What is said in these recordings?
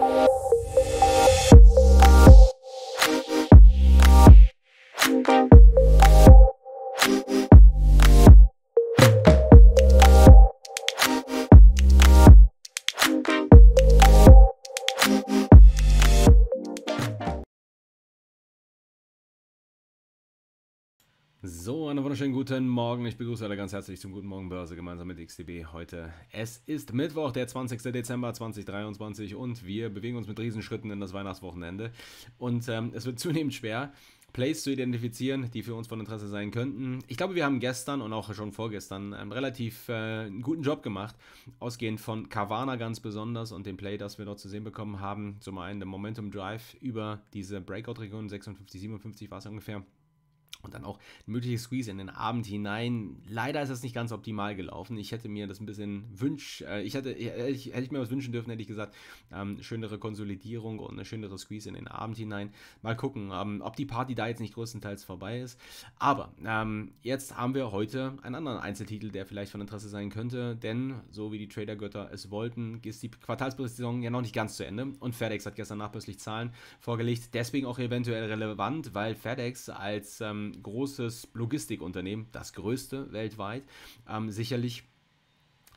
Thank you. So, einen wunderschönen guten Morgen. Ich begrüße alle ganz herzlich zum Guten Morgen Börse gemeinsam mit XTB heute. Es ist Mittwoch, der 20. Dezember 2023 und wir bewegen uns mit Riesenschritten in das Weihnachtswochenende. Und ähm, es wird zunehmend schwer, Plays zu identifizieren, die für uns von Interesse sein könnten. Ich glaube, wir haben gestern und auch schon vorgestern einen relativ äh, guten Job gemacht, ausgehend von Carvana ganz besonders und dem Play, das wir dort zu sehen bekommen haben. Zum einen der Momentum Drive über diese Breakout-Region 56, 57 war es ungefähr und dann auch ein mögliches Squeeze in den Abend hinein. Leider ist das nicht ganz optimal gelaufen. Ich hätte mir das ein bisschen wünsch, äh, ich äh, hätte, ich, hätte ich mir was wünschen dürfen, hätte ich gesagt, ähm, schönere Konsolidierung und eine schönere Squeeze in den Abend hinein. Mal gucken, ähm, ob die Party da jetzt nicht größtenteils vorbei ist. Aber ähm, jetzt haben wir heute einen anderen Einzeltitel, der vielleicht von Interesse sein könnte, denn so wie die Trader-Götter es wollten, ist die Quartalsberichtssaison ja noch nicht ganz zu Ende und FedEx hat gestern nachbürstlich Zahlen vorgelegt, deswegen auch eventuell relevant, weil FedEx als ähm, ähm, großes Logistikunternehmen, das größte weltweit, ähm, sicherlich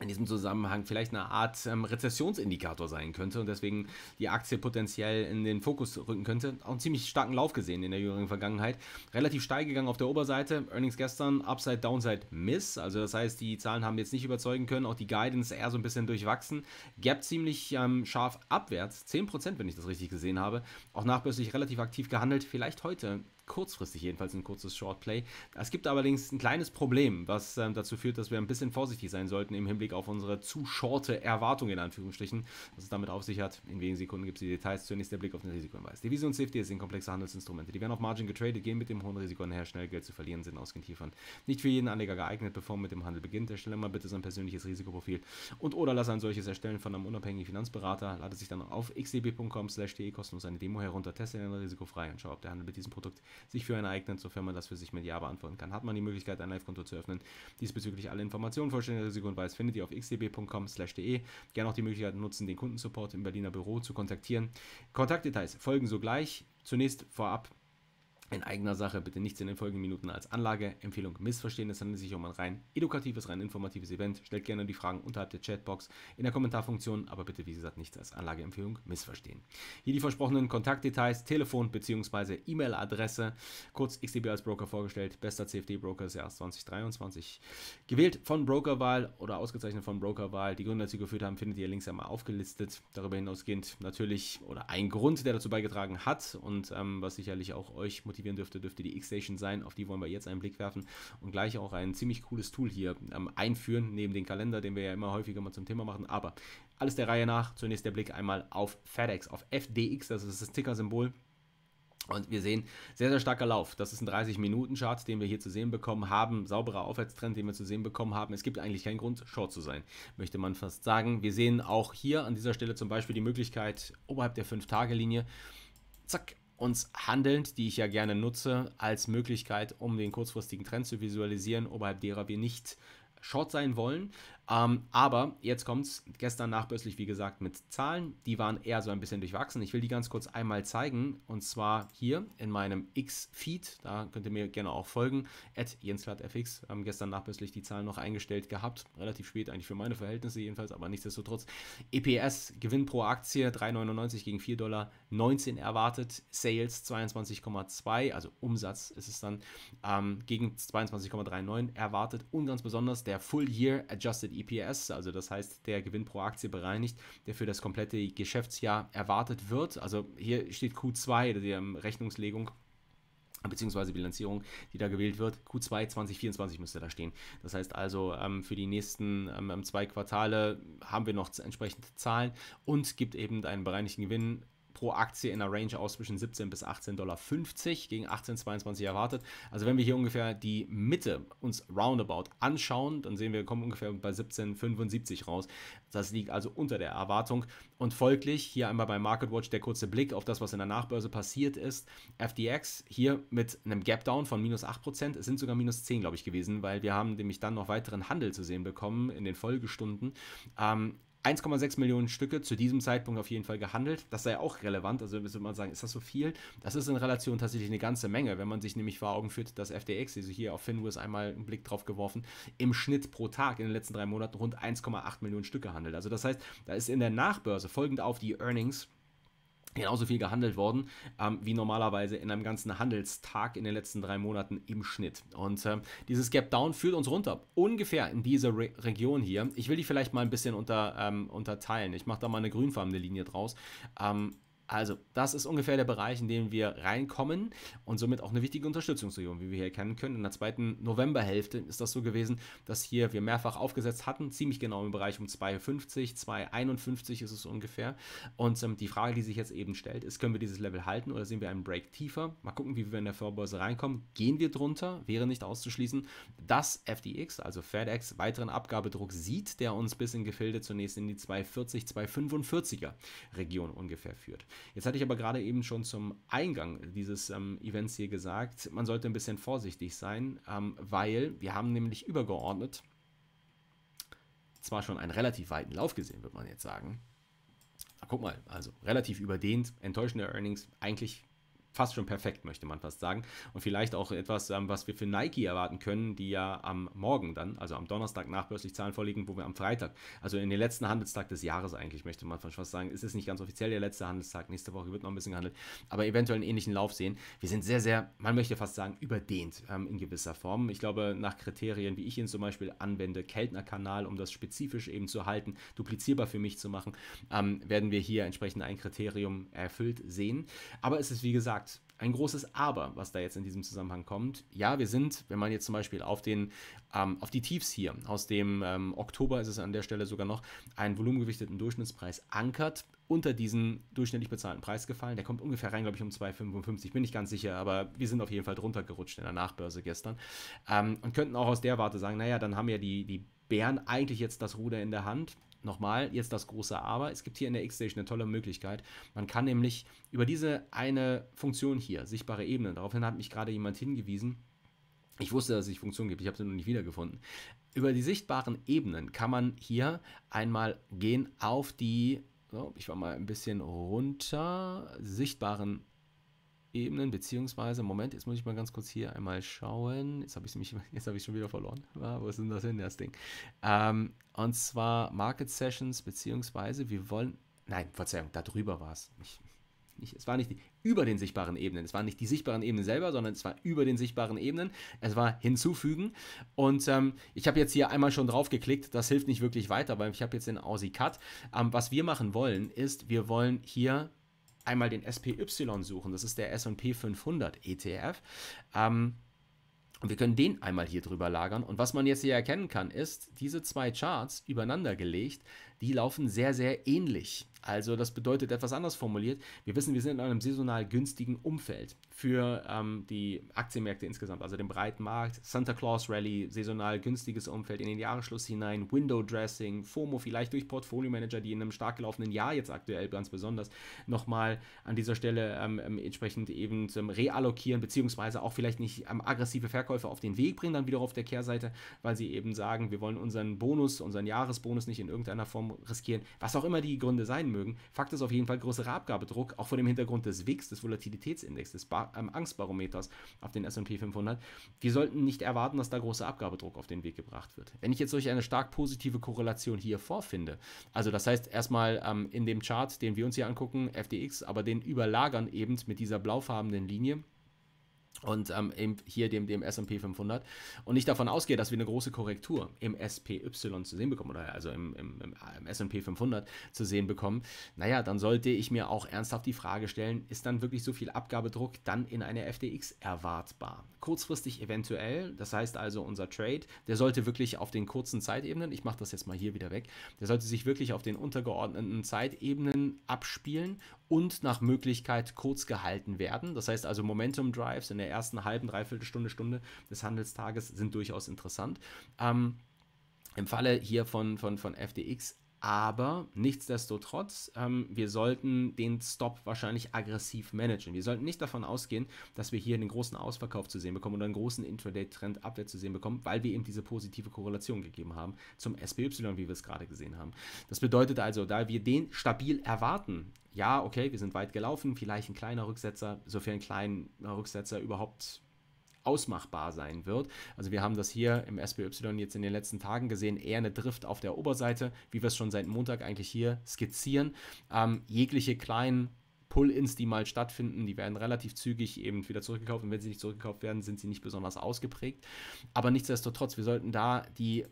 in diesem Zusammenhang vielleicht eine Art ähm, Rezessionsindikator sein könnte und deswegen die Aktie potenziell in den Fokus rücken könnte. Auch einen ziemlich starken Lauf gesehen in der jüngeren Vergangenheit. Relativ steil gegangen auf der Oberseite. Earnings gestern, Upside, Downside, Miss. Also das heißt, die Zahlen haben jetzt nicht überzeugen können. Auch die Guidance eher so ein bisschen durchwachsen. Gap ziemlich ähm, scharf abwärts. 10%, wenn ich das richtig gesehen habe. Auch nachbörslich relativ aktiv gehandelt. Vielleicht heute kurzfristig jedenfalls ein kurzes Shortplay. Es gibt allerdings ein kleines Problem, was ähm, dazu führt, dass wir ein bisschen vorsichtig sein sollten im Hinblick auf unsere zu shorte Erwartung in Anführungsstrichen, was es damit auf sich hat. In wenigen Sekunden gibt es die Details. Zunächst der Blick auf den Risikohinweis. Devisen und CFDs sind komplexe Handelsinstrumente. Die werden auf Margin getradet, gehen mit dem hohen Risiko einher, schnell Geld zu verlieren, sind ausgehend hiervon nicht für jeden Anleger geeignet, bevor man mit dem Handel beginnt. Erstelle mal bitte sein persönliches Risikoprofil und oder lass ein solches erstellen von einem unabhängigen Finanzberater. Lade sich dann auf xdb.com/de kostenlos eine Demo herunter, teste den frei und schau, ob der Handel mit diesem Produkt sich für einen eignen, sofern man das für sich mit Ja beantworten kann. Hat man die Möglichkeit, ein Live-Konto zu öffnen. Diesbezüglich alle Informationen, vollständige Risiko und Weiß findet ihr auf xdb.com/de. Gerne auch die Möglichkeit nutzen, den Kundensupport im Berliner Büro zu kontaktieren. Kontaktdetails folgen sogleich. Zunächst vorab in eigener Sache bitte nichts in den folgenden Minuten als Anlage, Empfehlung missverstehen. Es handelt sich um ein rein edukatives, rein informatives Event. Stellt gerne die Fragen unterhalb der Chatbox in der Kommentarfunktion, aber bitte, wie gesagt, nichts als Anlageempfehlung missverstehen. Hier die versprochenen Kontaktdetails, Telefon bzw. E-Mail-Adresse, kurz XDB als Broker vorgestellt, bester CFD-Broker des Jahres 2023. Gewählt von Brokerwahl oder ausgezeichnet von Brokerwahl. Die Gründe, die dazu geführt haben, findet ihr links einmal aufgelistet. Darüber hinausgehend natürlich, oder ein Grund, der dazu beigetragen hat und ähm, was sicherlich auch euch motiviert, aktivieren dürfte, dürfte die X-Station sein. Auf die wollen wir jetzt einen Blick werfen und gleich auch ein ziemlich cooles Tool hier ähm, einführen, neben dem Kalender, den wir ja immer häufiger mal zum Thema machen. Aber alles der Reihe nach. Zunächst der Blick einmal auf FedEx, auf FDX, das ist das Ticker-Symbol. Und wir sehen sehr, sehr starker Lauf. Das ist ein 30-Minuten-Chart, den wir hier zu sehen bekommen haben. Sauberer Aufwärtstrend, den wir zu sehen bekommen haben. Es gibt eigentlich keinen Grund, short zu sein, möchte man fast sagen. Wir sehen auch hier an dieser Stelle zum Beispiel die Möglichkeit, oberhalb der 5-Tage-Linie, zack, uns handelnd, die ich ja gerne nutze, als Möglichkeit, um den kurzfristigen Trend zu visualisieren, oberhalb derer wir nicht short sein wollen. Ähm, aber jetzt kommt es, Gestern nachbörslich, wie gesagt, mit Zahlen. Die waren eher so ein bisschen durchwachsen. Ich will die ganz kurz einmal zeigen. Und zwar hier in meinem X-Feed. Da könnt ihr mir gerne auch folgen. At JensLadFX. Haben gestern nachbörslich die Zahlen noch eingestellt gehabt. Relativ spät eigentlich für meine Verhältnisse jedenfalls, aber nichtsdestotrotz. EPS, Gewinn pro Aktie 3,99 gegen 4,19 Dollar erwartet. Sales 22,2, also Umsatz ist es dann, ähm, gegen 22,39 erwartet. Und ganz besonders der Full Year Adjusted EPS. EPS, also das heißt der Gewinn pro Aktie bereinigt, der für das komplette Geschäftsjahr erwartet wird. Also hier steht Q2, die ähm, Rechnungslegung beziehungsweise Bilanzierung, die da gewählt wird. Q2 2024 müsste da stehen. Das heißt also, ähm, für die nächsten ähm, ähm zwei Quartale haben wir noch entsprechend Zahlen und gibt eben einen bereinigten Gewinn pro Aktie in einer Range aus zwischen 17 bis 18,50 Dollar gegen 18,22 erwartet. Also wenn wir hier ungefähr die Mitte uns roundabout anschauen, dann sehen wir, wir kommen ungefähr bei 17,75 raus. Das liegt also unter der Erwartung und folglich hier einmal bei MarketWatch der kurze Blick auf das, was in der Nachbörse passiert ist. FDX hier mit einem Gapdown von minus 8%, es sind sogar minus 10, glaube ich, gewesen, weil wir haben nämlich dann noch weiteren Handel zu sehen bekommen in den Folgestunden. Ähm, 1,6 Millionen Stücke zu diesem Zeitpunkt auf jeden Fall gehandelt. Das sei auch relevant. Also würde man sagen, ist das so viel? Das ist in Relation tatsächlich eine ganze Menge, wenn man sich nämlich vor Augen führt, dass FTX, also hier auf Finwiz einmal einen Blick drauf geworfen, im Schnitt pro Tag in den letzten drei Monaten rund 1,8 Millionen Stücke handelt. Also das heißt, da ist in der Nachbörse folgend auf die Earnings genauso viel gehandelt worden ähm, wie normalerweise in einem ganzen Handelstag in den letzten drei Monaten im Schnitt. Und ähm, dieses Gap Down führt uns runter, ungefähr in diese Re Region hier. Ich will die vielleicht mal ein bisschen unter, ähm, unterteilen. Ich mache da mal eine grünfarbene Linie draus. Ähm, also, das ist ungefähr der Bereich, in dem wir reinkommen und somit auch eine wichtige Unterstützungsregion, wie wir hier erkennen können. In der zweiten Novemberhälfte ist das so gewesen, dass hier wir mehrfach aufgesetzt hatten, ziemlich genau im Bereich um 2,50, 2,51 ist es ungefähr. Und ähm, die Frage, die sich jetzt eben stellt, ist, können wir dieses Level halten oder sehen wir einen Break tiefer? Mal gucken, wie wir in der Vorbörse reinkommen. Gehen wir drunter? Wäre nicht auszuschließen, dass FDX, also FedEx, weiteren Abgabedruck sieht, der uns bis in Gefilde zunächst in die 2,40, 2,45er Region ungefähr führt. Jetzt hatte ich aber gerade eben schon zum Eingang dieses ähm, Events hier gesagt, man sollte ein bisschen vorsichtig sein, ähm, weil wir haben nämlich übergeordnet zwar schon einen relativ weiten Lauf gesehen, würde man jetzt sagen. guck mal, also relativ überdehnt, enttäuschende Earnings, eigentlich fast schon perfekt, möchte man fast sagen. Und vielleicht auch etwas, ähm, was wir für Nike erwarten können, die ja am Morgen dann, also am Donnerstag nachbörslich Zahlen vorlegen, wo wir am Freitag, also in den letzten Handelstag des Jahres eigentlich, möchte man fast sagen, ist es nicht ganz offiziell der letzte Handelstag, nächste Woche wird noch ein bisschen gehandelt, aber eventuell einen ähnlichen Lauf sehen. Wir sind sehr, sehr, man möchte fast sagen, überdehnt ähm, in gewisser Form. Ich glaube, nach Kriterien, wie ich ihn zum Beispiel anwende, Keltner Kanal, um das spezifisch eben zu halten, duplizierbar für mich zu machen, ähm, werden wir hier entsprechend ein Kriterium erfüllt sehen. Aber es ist, wie gesagt, ein großes Aber, was da jetzt in diesem Zusammenhang kommt. Ja, wir sind, wenn man jetzt zum Beispiel auf, den, ähm, auf die Tiefs hier, aus dem ähm, Oktober ist es an der Stelle sogar noch, einen volumengewichteten Durchschnittspreis ankert, unter diesen durchschnittlich bezahlten Preis gefallen. Der kommt ungefähr rein, glaube ich, um 2,55, bin ich ganz sicher, aber wir sind auf jeden Fall drunter gerutscht in der Nachbörse gestern. Ähm, und könnten auch aus der Warte sagen, naja, dann haben ja die, die Bären eigentlich jetzt das Ruder in der Hand Nochmal, jetzt das große Aber. Es gibt hier in der X-Station eine tolle Möglichkeit. Man kann nämlich über diese eine Funktion hier, sichtbare Ebene, daraufhin hat mich gerade jemand hingewiesen, ich wusste, dass es die Funktion gibt, ich habe sie nur nicht wiedergefunden. Über die sichtbaren Ebenen kann man hier einmal gehen auf die, so, ich war mal ein bisschen runter, sichtbaren Ebenen, beziehungsweise, Moment, jetzt muss ich mal ganz kurz hier einmal schauen. Jetzt habe ich mich, jetzt habe ich schon wieder verloren. Ah, wo ist denn das hin, das Ding? Ähm, und zwar Market Sessions, beziehungsweise wir wollen, nein, Verzeihung, darüber war es. es war nicht die, über den sichtbaren Ebenen. Es waren nicht die sichtbaren Ebenen selber, sondern es war über den sichtbaren Ebenen. Es war hinzufügen. Und ähm, ich habe jetzt hier einmal schon drauf geklickt. Das hilft nicht wirklich weiter, weil ich habe jetzt den Aussie Cut. Ähm, was wir machen wollen, ist, wir wollen hier einmal den SPY suchen, das ist der SP 500 ETF. Ähm, und wir können den einmal hier drüber lagern. Und was man jetzt hier erkennen kann, ist, diese zwei Charts übereinander gelegt die laufen sehr, sehr ähnlich. Also das bedeutet etwas anders formuliert. Wir wissen, wir sind in einem saisonal günstigen Umfeld für ähm, die Aktienmärkte insgesamt, also den breiten Markt, Santa Claus Rally, saisonal günstiges Umfeld in den Jahresschluss hinein, Window Dressing, FOMO vielleicht durch Portfolio Manager, die in einem stark gelaufenen Jahr jetzt aktuell ganz besonders nochmal an dieser Stelle ähm, ähm entsprechend eben reallokieren, beziehungsweise auch vielleicht nicht ähm, aggressive Verkäufe auf den Weg bringen, dann wieder auf der Kehrseite, weil sie eben sagen, wir wollen unseren Bonus, unseren Jahresbonus nicht in irgendeiner Form riskieren, was auch immer die Gründe sein mögen. Fakt ist auf jeden Fall größerer Abgabedruck, auch vor dem Hintergrund des WIX, des Volatilitätsindex, des ba ähm, Angstbarometers auf den S&P 500. Wir sollten nicht erwarten, dass da großer Abgabedruck auf den Weg gebracht wird. Wenn ich jetzt solch eine stark positive Korrelation hier vorfinde, also das heißt erstmal ähm, in dem Chart, den wir uns hier angucken, FDX, aber den überlagern eben mit dieser blaufarbenen Linie, und ähm, eben hier dem, dem S&P 500 und ich davon ausgehe, dass wir eine große Korrektur im SPY zu sehen bekommen oder also im, im, im S&P 500 zu sehen bekommen, naja, dann sollte ich mir auch ernsthaft die Frage stellen, ist dann wirklich so viel Abgabedruck dann in einer FTX erwartbar? Kurzfristig eventuell, das heißt also unser Trade, der sollte wirklich auf den kurzen Zeitebenen, ich mache das jetzt mal hier wieder weg, der sollte sich wirklich auf den untergeordneten Zeitebenen abspielen und nach Möglichkeit kurz gehalten werden, das heißt also Momentum Drives in der der ersten halben, dreiviertel Stunde, Stunde des Handelstages sind durchaus interessant. Ähm, im Falle hier von, von, von FDX aber nichtsdestotrotz, ähm, wir sollten den Stop wahrscheinlich aggressiv managen. Wir sollten nicht davon ausgehen, dass wir hier einen großen Ausverkauf zu sehen bekommen oder einen großen Intraday-Trend abwärts zu sehen bekommen, weil wir eben diese positive Korrelation gegeben haben zum SPY, wie wir es gerade gesehen haben. Das bedeutet also, da wir den stabil erwarten, ja, okay, wir sind weit gelaufen, vielleicht ein kleiner Rücksetzer, sofern ein kleiner Rücksetzer überhaupt ausmachbar sein wird. Also wir haben das hier im SBY jetzt in den letzten Tagen gesehen, eher eine Drift auf der Oberseite, wie wir es schon seit Montag eigentlich hier skizzieren. Ähm, jegliche kleinen Pull-ins, die mal stattfinden, die werden relativ zügig eben wieder zurückgekauft und wenn sie nicht zurückgekauft werden, sind sie nicht besonders ausgeprägt. Aber nichtsdestotrotz, wir sollten da die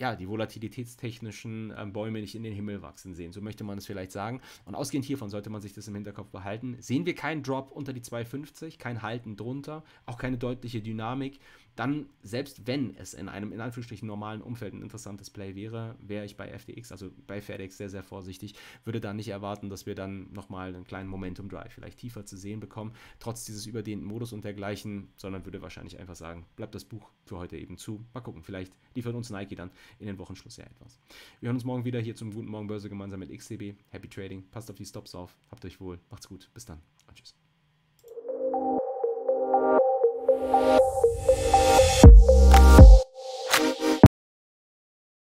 ja, die volatilitätstechnischen ähm, Bäume nicht in den Himmel wachsen sehen. So möchte man es vielleicht sagen. Und ausgehend hiervon sollte man sich das im Hinterkopf behalten. Sehen wir keinen Drop unter die 250, kein Halten drunter, auch keine deutliche Dynamik dann, selbst wenn es in einem in Anführungsstrichen normalen Umfeld ein interessantes Play wäre, wäre ich bei FTX, also bei FedEx, sehr, sehr vorsichtig, würde da nicht erwarten, dass wir dann nochmal einen kleinen Momentum-Drive vielleicht tiefer zu sehen bekommen, trotz dieses überdehnten Modus und dergleichen, sondern würde wahrscheinlich einfach sagen, bleibt das Buch für heute eben zu. Mal gucken, vielleicht liefert uns Nike dann in den Wochenschluss ja etwas. Wir hören uns morgen wieder hier zum Guten Morgen Börse gemeinsam mit XCB. Happy Trading, passt auf die Stops auf, habt euch wohl, macht's gut, bis dann und tschüss.